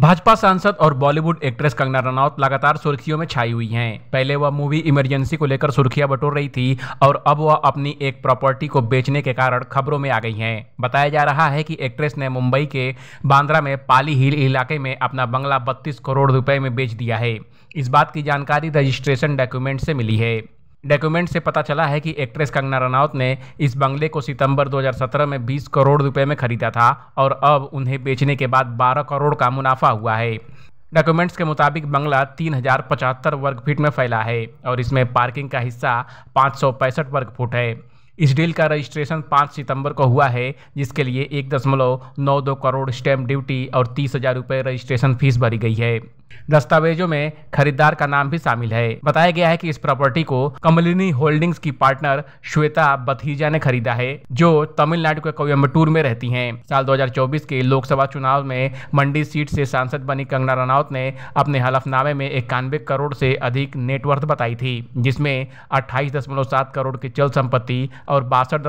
भाजपा सांसद और बॉलीवुड एक्ट्रेस कंगना रनौत लगातार सुर्खियों में छाई हुई हैं पहले वह मूवी इमरजेंसी को लेकर सुर्खियां बटोर रही थी और अब वह अपनी एक प्रॉपर्टी को बेचने के कारण खबरों में आ गई हैं बताया जा रहा है कि एक्ट्रेस ने मुंबई के बांद्रा में पाली हिल इलाके में अपना बंगला बत्तीस करोड़ रुपए में बेच दिया है इस बात की जानकारी रजिस्ट्रेशन डॉक्यूमेंट से मिली है डॉक्यूमेंट से पता चला है कि एक्ट्रेस कंगना रनौत ने इस बंगले को सितंबर 2017 में 20 करोड़ रुपए में खरीदा था और अब उन्हें बेचने के बाद 12 करोड़ का मुनाफा हुआ है डॉक्यूमेंट्स के मुताबिक बंगला तीन हजार पचहत्तर वर्ग फीट में फैला है और इसमें पार्किंग का हिस्सा पाँच वर्ग फुट है इस डील का रजिस्ट्रेशन 5 सितंबर को हुआ है जिसके लिए एक दशमलव नौ दो करोड़ स्टैम्प ड्यूटी और तीस हज़ार रुपये रजिस्ट्रेशन फीस भरी गई है दस्तावेजों में खरीदार का नाम भी शामिल है बताया गया है कि इस प्रॉपर्टी को कमलिनी होल्डिंग्स की पार्टनर श्वेता बथीजा ने खरीदा है जो तमिलनाडु के कोयम्बटूर में रहती हैं। साल 2024 के लोकसभा चुनाव में मंडी सीट से सांसद बनी कंगना रनौत ने अपने हलफनामे में इक्यानवे करोड़ से अधिक नेटवर्थ बताई थी जिसमें अट्ठाईस करोड़ की चल संपत्ति और बासठ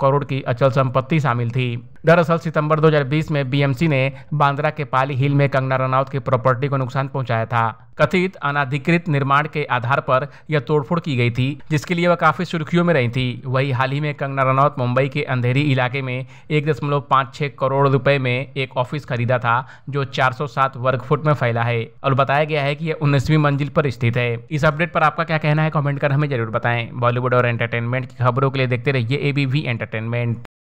करोड़ की अचल संपत्ति शामिल थी दरअसल सितंबर 2020 में बीएमसी ने बांद्रा के पाली हिल में कंगना रनौत की प्रॉपर्टी को नुकसान पहुंचाया था कथित अनाधिकृत निर्माण के आधार पर यह तोड़फोड़ की गई थी जिसके लिए वह काफी सुर्खियों में रही थी वही हाल ही में कंगना रनौत मुंबई के अंधेरी इलाके में एक दशमलव पाँच छह करोड़ रुपए में एक ऑफिस खरीदा था जो 407 वर्ग फुट में फैला है और बताया गया है कि यह उन्नीसवीं मंजिल पर स्थित है इस अपडेट पर आपका क्या कहना है कॉमेंट कर हमें जरूर बताएं बॉलीवुड और एंटरटेनमेंट की खबरों के लिए देखते रहिए एबीवी एंटरटेनमेंट